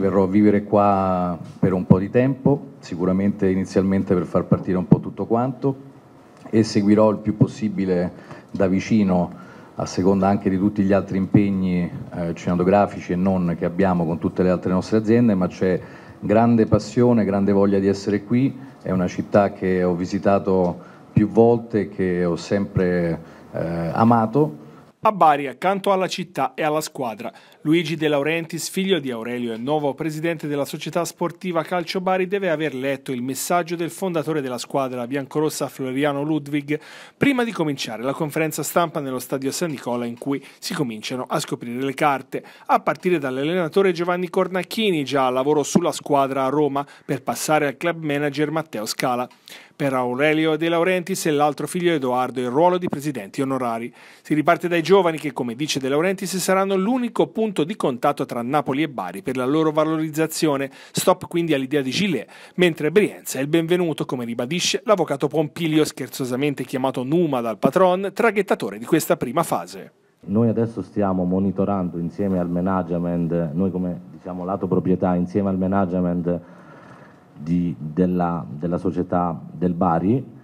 verrò a vivere qua per un po' di tempo, sicuramente inizialmente per far partire un po' tutto quanto e seguirò il più possibile da vicino a seconda anche di tutti gli altri impegni eh, cinematografici e non che abbiamo con tutte le altre nostre aziende, ma c'è grande passione, grande voglia di essere qui, è una città che ho visitato più volte, che ho sempre eh, amato a Bari, accanto alla città e alla squadra, Luigi De Laurentiis, figlio di Aurelio e nuovo presidente della società sportiva Calcio Bari, deve aver letto il messaggio del fondatore della squadra biancorossa Floriano Ludwig prima di cominciare la conferenza stampa nello stadio San Nicola in cui si cominciano a scoprire le carte, a partire dall'allenatore Giovanni Cornacchini, già a lavoro sulla squadra a Roma, per passare al club manager Matteo Scala. Per Aurelio De Laurentiis e l'altro figlio Edoardo il ruolo di presidenti onorari. Si riparte dai giovani che, come dice De Laurentiis, saranno l'unico punto di contatto tra Napoli e Bari per la loro valorizzazione. Stop quindi all'idea di Gillet, mentre Brienza è il benvenuto, come ribadisce l'avvocato Pompilio, scherzosamente chiamato Numa dal patron, traghettatore di questa prima fase. Noi adesso stiamo monitorando insieme al management, noi come diciamo lato proprietà, insieme al management di, della, della società del Bari,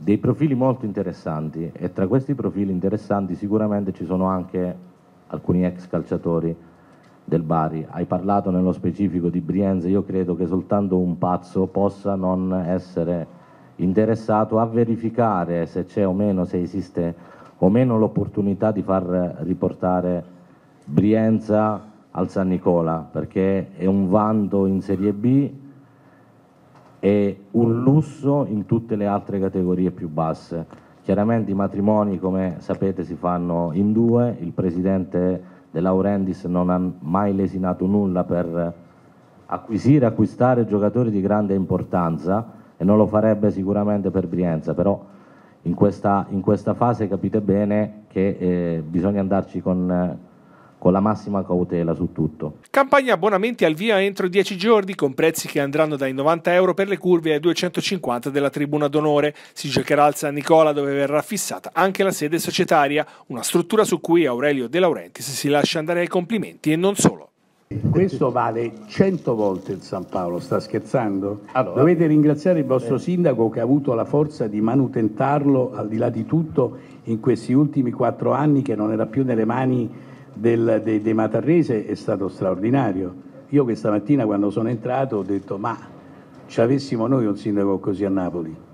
dei profili molto interessanti e tra questi profili interessanti sicuramente ci sono anche alcuni ex calciatori del Bari. Hai parlato nello specifico di Brienza, io credo che soltanto un pazzo possa non essere interessato a verificare se c'è o meno, se esiste o meno l'opportunità di far riportare Brienza al San Nicola, perché è un vanto in Serie B è un lusso in tutte le altre categorie più basse. Chiaramente i matrimoni, come sapete, si fanno in due, il presidente De Laurentiis non ha mai lesinato nulla per acquisire, acquistare giocatori di grande importanza e non lo farebbe sicuramente per Brienza, però in questa, in questa fase capite bene che eh, bisogna andarci con, con la massima cautela su tutto. Campagna abbonamenti al via entro 10 giorni con prezzi che andranno dai 90 euro per le curve ai 250 della tribuna d'onore. Si giocherà al San Nicola dove verrà fissata anche la sede societaria, una struttura su cui Aurelio De Laurentiis si lascia andare ai complimenti e non solo. Questo vale 100 volte il San Paolo, sta scherzando? Allora, Dovete ringraziare il eh. vostro sindaco che ha avuto la forza di manutentarlo al di là di tutto in questi ultimi 4 anni che non era più nelle mani del, dei, dei Matarrese è stato straordinario. Io questa mattina quando sono entrato ho detto ma ci avessimo noi un sindaco così a Napoli